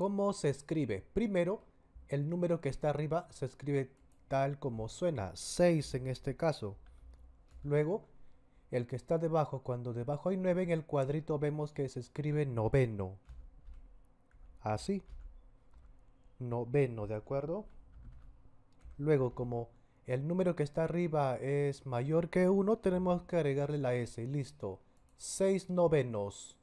¿Cómo se escribe? Primero, el número que está arriba se escribe tal como suena, 6 en este caso. Luego, el que está debajo, cuando debajo hay 9 en el cuadrito vemos que se escribe noveno. Así. Noveno, ¿de acuerdo? Luego, como el número que está arriba es mayor que 1, tenemos que agregarle la S. Listo. 6 novenos.